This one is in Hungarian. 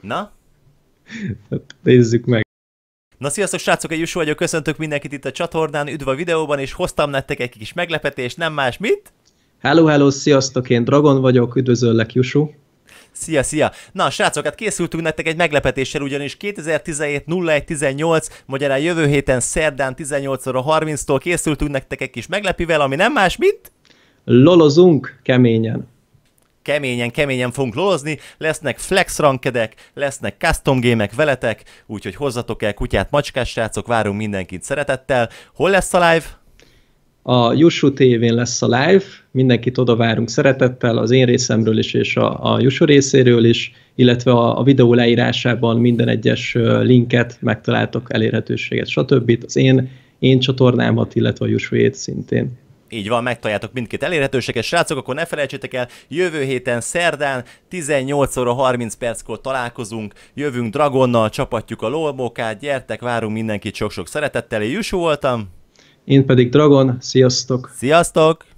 Na? Hát nézzük meg. Na sziasztok srácok, egy Jusó vagyok, köszöntök mindenkit itt a csatornán, üdv a videóban, és hoztam nektek egy kis meglepetést, nem más, mit? Hello, hello, sziasztok, én Dragon vagyok, üdvözöllek Jusó. Szia, szia! Na, srácok, hát készültünk nektek egy meglepetéssel, ugyanis 2017 18 magyarán jövő héten szerdán 18 óra 30-tól készültünk nektek egy kis meglepivel, ami nem más, mint... Lolozunk keményen! keményen, keményen fogunk lolozni, lesznek flex rankedek, lesznek custom gémek veletek, úgyhogy hozzatok el kutyát, macskás srácok, várunk mindenkit szeretettel. Hol lesz a live? A Jussu tv lesz a live, mindenkit oda várunk szeretettel, az én részemről is és a, a Jussu részéről is, illetve a, a videó leírásában minden egyes linket megtaláltok, elérhetőséget, stb. Az én, én csatornámat, illetve a Jussuét szintén. Így van, megtaláljátok mindkét elérhetőséget, srácok, akkor ne felejtsétek el, jövő héten szerdán 18 óra 30 perckor találkozunk, jövünk Dragonnal, csapatjuk a lolbókát, gyertek, várunk mindenkit sok-sok szeretettel, én Jussu voltam. Én pedig Dragon, sziasztok! Sziasztok!